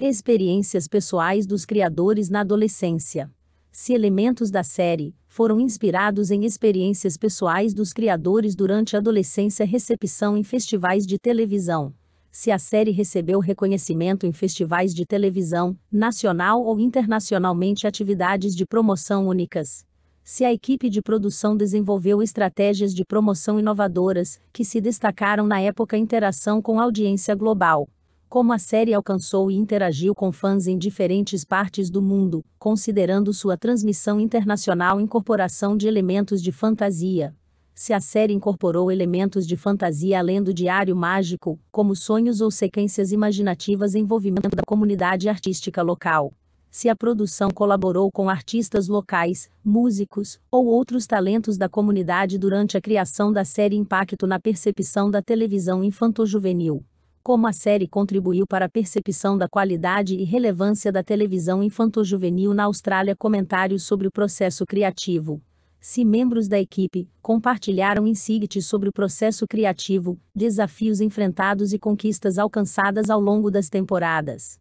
Experiências pessoais dos criadores na adolescência. Se elementos da série foram inspirados em experiências pessoais dos criadores durante a adolescência, recepção em festivais de televisão. Se a série recebeu reconhecimento em festivais de televisão, nacional ou internacionalmente, atividades de promoção únicas. Se a equipe de produção desenvolveu estratégias de promoção inovadoras, que se destacaram na época interação com audiência global como a série alcançou e interagiu com fãs em diferentes partes do mundo, considerando sua transmissão internacional incorporação de elementos de fantasia. Se a série incorporou elementos de fantasia além do diário mágico, como sonhos ou sequências imaginativas envolvimento da comunidade artística local. Se a produção colaborou com artistas locais, músicos ou outros talentos da comunidade durante a criação da série impacto na percepção da televisão infanto-juvenil como a série contribuiu para a percepção da qualidade e relevância da televisão infanto-juvenil na Austrália. Comentários sobre o processo criativo. Se membros da equipe compartilharam insights sobre o processo criativo, desafios enfrentados e conquistas alcançadas ao longo das temporadas.